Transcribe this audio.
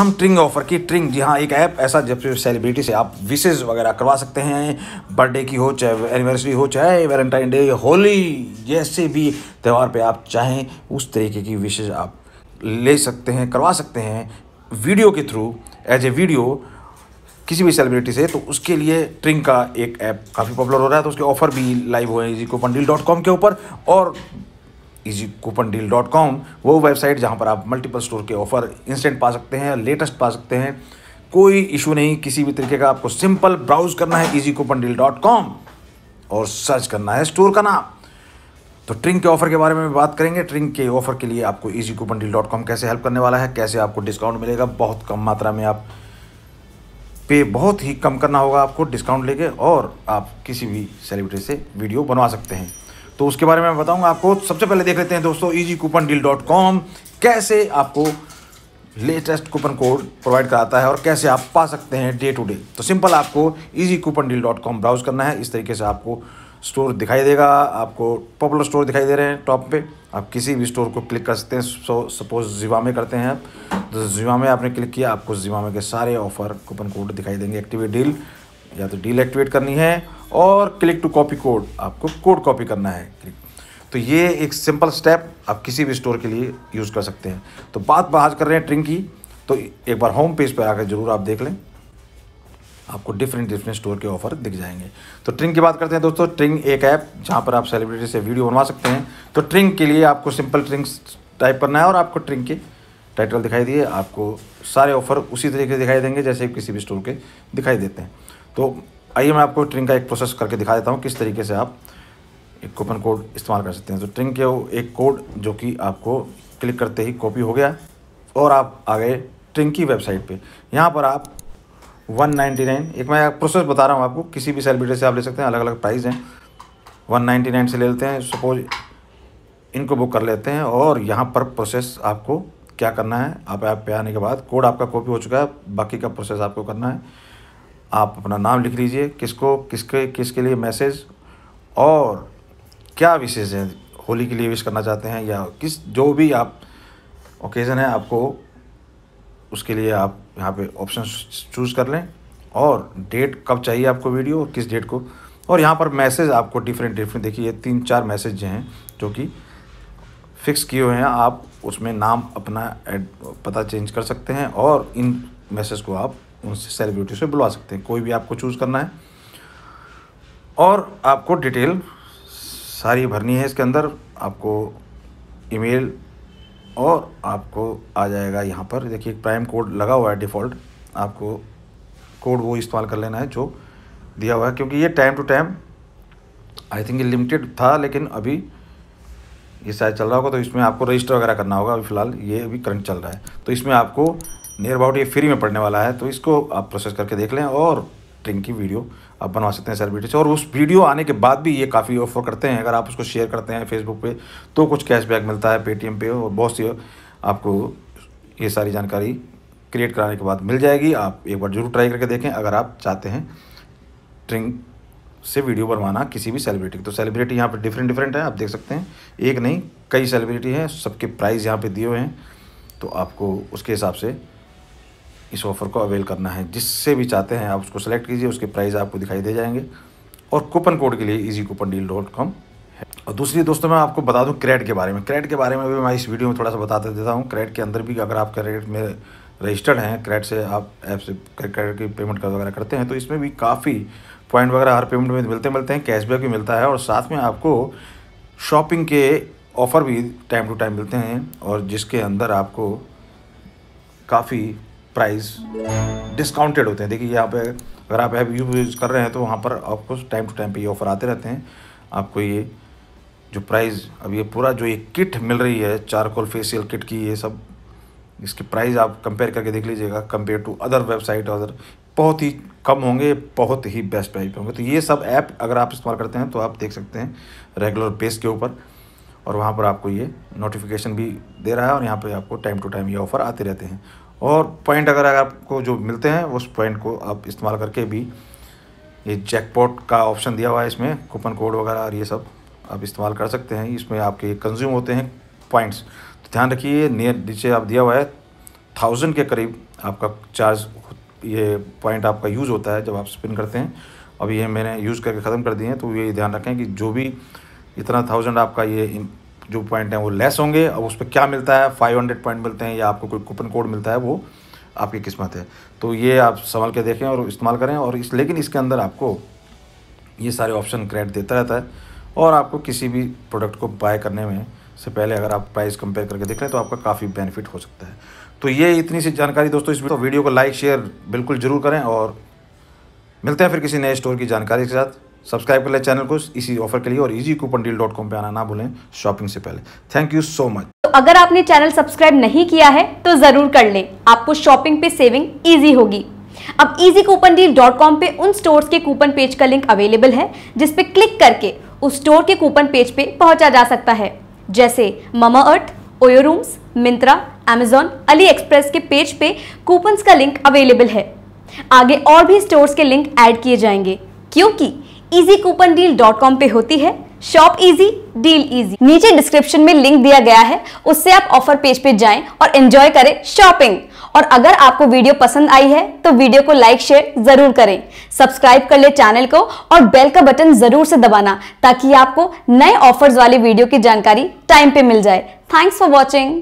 हम ट्रिंग ऑफर की ट्रिंग जी हाँ एक ऐप ऐसा जब सेलिब्रिटी से आप विशेज वगैरह करवा सकते हैं बर्थडे की हो चाहे एनिवर्सरी हो चाहे वैलेंटाइन डे होली जैसे भी त्यौहार पे आप चाहें उस तरीके की विशेज आप ले सकते हैं करवा सकते हैं वीडियो के थ्रू एज ए वीडियो किसी भी सेलिब्रिटी से तो उसके लिए ट्रिंग का एक ऐप काफ़ी पॉपुलर हो रहा है तो उसके ऑफर भी लाइव हुए हैं जी डॉट कॉम के ऊपर और easy coupon deal dot com वो वेबसाइट जहाँ पर आप मल्टीपल स्टोर के ऑफ़र इंस्टेंट पा सकते हैं लेटेस्ट पा सकते हैं कोई इशू नहीं किसी भी तरीके का आपको सिंपल ब्राउज करना है easy coupon deal dot com और सर्च करना है स्टोर का नाम तो ट्रिंक के ऑफर के बारे में भी बात करेंगे ट्रिंक के ऑफर के लिए आपको easy coupon deal dot com कैसे हेल्प करने वाला है कैसे आपको डिस्काउंट मिलेगा बहुत कम मात्रा में आप पे बहुत ही कम करना होगा आपको डिस्काउंट लेके और आप किसी भी सेलिब्रिटी से वीडियो बनवा सकते हैं तो उसके बारे में बताऊंगा आपको सबसे पहले देख लेते हैं दोस्तों easy coupon deal dot com कैसे आपको लेटेस्ट कूपन कोड प्रोवाइड कराता है और कैसे आप पा सकते हैं डे टू डे तो सिंपल आपको easy coupon deal dot com browse करना है इस तरीके से आपको स्टोर दिखाई देगा आपको पॉपुलर स्टोर दिखाई दे रहे हैं टॉप पे आप किसी भी स्टोर को क्लिक कर सकते हैं सो सपोज में करते हैं आप तो जीवामे आपने क्लिक किया आपको जीवामे के सारे ऑफर कूपन कोड दिखाई देंगे एक्टिवेट डील या तो डील एक्टिवेट करनी है और क्लिक टू कॉपी कोड आपको कोड कॉपी करना है क्लिक तो ये एक सिंपल स्टेप आप किसी भी स्टोर के लिए यूज़ कर सकते हैं तो बात बाज कर रहे हैं ट्रिंक की तो एक बार होम पेज पर आकर ज़रूर आप देख लें आपको डिफरेंट डिफरेंट स्टोर के ऑफर दिख जाएंगे तो ट्रिंक की बात करते हैं दोस्तों ट्रिंग एक ऐप जहाँ पर आप सेलिब्रिटी से वीडियो बनवा सकते हैं तो ट्रिंक के लिए आपको सिंपल ट्रिंक टाइप करना है और आपको ट्रिंक के टाइटल दिखाई दिए आपको सारे ऑफर उसी तरीके से दिखाई देंगे जैसे किसी भी स्टोर के दिखाई देते हैं तो आइए मैं आपको ट्रिंग का एक प्रोसेस करके दिखा देता हूँ किस तरीके से आप एक कूपन कोड इस्तेमाल कर सकते हैं तो ट्रिंग के एक कोड जो कि आपको क्लिक करते ही कॉपी हो गया और आप आ गए ट्रिंग की वेबसाइट पे यहाँ पर आप 199 एक मैं प्रोसेस बता रहा हूँ आपको किसी भी सेलिब्रिटी से आप ले सकते हैं अलग अलग प्राइस हैं 199 से ले लेते हैं सपोज इनको बुक कर लेते हैं और यहाँ पर प्रोसेस आपको क्या करना है आप ऐप पे आने के बाद कोड आपका कॉपी हो चुका है बाकी का प्रोसेस आपको करना है आप अपना नाम लिख लीजिए किसको किसके किसके लिए मैसेज और क्या विशेष हैं होली के लिए विश करना चाहते हैं या किस जो भी आप ओकेज़न है आपको उसके लिए आप यहाँ पे ऑप्शन चूज़ कर लें और डेट कब चाहिए आपको वीडियो और किस डेट को और यहाँ पर मैसेज आपको डिफरेंट डिफरेंट देखिए ये तीन चार मैसेज हैं जो कि फिक्स किए हुए हैं आप उसमें नाम अपना पता चेंज कर सकते हैं और इन मैसेज को आप उनसे सेलिब्रिटी से बुलवा सकते हैं कोई भी आपको चूज़ करना है और आपको डिटेल सारी भरनी है इसके अंदर आपको ईमेल और आपको आ जाएगा यहाँ पर देखिए प्राइम कोड लगा हुआ है डिफ़ॉल्ट आपको कोड वो इस्तेमाल कर लेना है जो दिया हुआ है क्योंकि ये time to time I think ये लिमिटेड था लेकिन अभी ये शायद चल रहा होगा तो इसमें आपको रजिस्टर वगैरह करना होगा अभी फ़िलहाल ये अभी करंट चल रहा है तो इसमें आपको नियर अबाउट ये फ्री में पढ़ने वाला है तो इसको आप प्रोसेस करके देख लें और ट्रिंक की वीडियो आप बनवा सकते हैं सेलिब्रिटी से और उस वीडियो आने के बाद भी ये काफ़ी ऑफर करते हैं अगर आप उसको शेयर करते हैं फेसबुक पे तो कुछ कैशबैक मिलता है पेटीएम पे और बहुत सी आपको ये सारी जानकारी क्रिएट कराने के बाद मिल जाएगी आप एक बार जरूर ट्राई करके देखें अगर आप चाहते हैं ट्रिंक से वीडियो बनवाना किसी भी सेलिब्रिटी की तो सेलिब्रिटी यहाँ पर डिफरेंट डिफरेंट है आप देख सकते हैं एक नहीं कई सेलिब्रिटी हैं सबके प्राइस यहाँ पर दिए हुए हैं तो आपको उसके हिसाब से इस ऑफ़र को अवेल करना है जिससे भी चाहते हैं आप उसको सेलेक्ट कीजिए उसके प्राइस आपको दिखाई दे जाएंगे और कूपन कोड के लिए easy coupon deal dot com है और दूसरी दोस्तों मैं आपको बता दूं क्रेड के बारे में क्रेड के बारे में भी मैं इस वीडियो में थोड़ा सा बता देता हूँ क्रेड के अंदर भी अगर आप क्रेडिट में रजिस्टर्ड हैं क्रेड से आप ऐप से क्रेडिट की पेमेंट वगैरह करते हैं तो इसमें भी काफ़ी पॉइंट वगैरह हर पेमेंट में मिलते मिलते हैं कैशबैक भी मिलता है और साथ में आपको शॉपिंग के ऑफ़र भी टाइम टू टाइम मिलते हैं और जिसके अंदर आपको काफ़ी प्राइस डिस्काउंटेड होते हैं देखिए यहाँ पे अगर आप ऐप यूज़ कर रहे हैं तो वहाँ पर आपको टाइम टू टाइम पे ये ऑफ़र आते रहते हैं आपको ये जो प्राइस अब ये पूरा जो ये किट मिल रही है चारकोल फेसियल किट की ये सब इसकी प्राइस आप कंपेयर करके देख लीजिएगा compare to other website other बहुत ही कम होंगे बहुत ही बेस्ट प्राइस होंगे तो ये सब ऐप अगर आप इस्तेमाल करते हैं तो आप देख सकते हैं रेगुलर बेस के ऊपर और वहाँ पर आपको ये नोटिफिकेशन भी दे रहा है और यहाँ पे आपको टाइम टू टाइम ये ऑफ़र आते रहते हैं और पॉइंट अगर आपको जो मिलते हैं उस पॉइंट को आप इस्तेमाल करके भी ये जैकपॉट का ऑप्शन दिया हुआ है इसमें कूपन कोड वगैरह और ये सब आप इस्तेमाल कर सकते हैं इसमें आपके कंज्यूम होते हैं पॉइंट्स तो ध्यान रखिए नियर नीचे आप दिया हुआ है थाउजेंड के करीब आपका चार्ज ये पॉइंट आपका यूज़ होता है जब आप स्पिन करते हैं अब ये मैंने यूज़ करके ख़त्म कर दिए हैं तो ये ध्यान रखें कि जो भी इतना थाउजेंड आपका ये जो पॉइंट हैं वो लेस होंगे अब उस पर क्या मिलता है फाइव हंड्रेड पॉइंट मिलते हैं या आपको कोई कूपन कोड मिलता है वो आपकी किस्मत है तो ये आप संभाल के देखें और इस्तेमाल करें और इस लेकिन इसके अंदर आपको ये सारे ऑप्शन क्रेडिट देता रहता है और आपको किसी भी प्रोडक्ट को बाय करने में से पहले अगर आप प्राइस कंपेयर करके देख लें तो आपका काफ़ी बेनिफिट हो सकता है तो ये इतनी सी जानकारी दोस्तों इस वीडियो को लाइक शेयर बिल्कुल ज़रूर करें और मिलते हैं फिर किसी नए स्टोर की जानकारी के साथ सब्सक्राइब कर ले चैनल को इसी ऑफर के लिए और easy coupon deal dot com पर आना ना भूलें शॉपिंग से पहले थैंक यू सो मच तो अगर आपने चैनल सब्सक्राइब नहीं किया है तो जरूर कर ले आपको शॉपिंग पे सेविंग इजी होगी अब easy coupon deal dot com पे उन स्टोर्स के कूपन पेज का लिंक अवेलेबल है जिसपे क्लिक करके उस स्टोर के कूपन पेज पे पहुंचा जा सकता है जैसे Mamaearth OYO rooms Myntra Amazon Ali Express के पेज पे कूपन का लिंक अवेलेबल है आगे और भी स्टोर्स के लिंक ऐड किए जाएंगे क्योंकि easy coupon deal dot com पे होती है शॉप इजी डील इजी नीचे डिस्क्रिप्शन में लिंक दिया गया है उससे आप ऑफर पेज पे जाएं और एंजॉय करें शॉपिंग और अगर आपको वीडियो पसंद आई है तो वीडियो को लाइक शेयर जरूर करें सब्सक्राइब कर ले चैनल को और बेल का बटन जरूर से दबाना ताकि आपको नए ऑफर्स वाले वीडियो की जानकारी टाइम पे मिल जाए थैंक्स फॉर वॉचिंग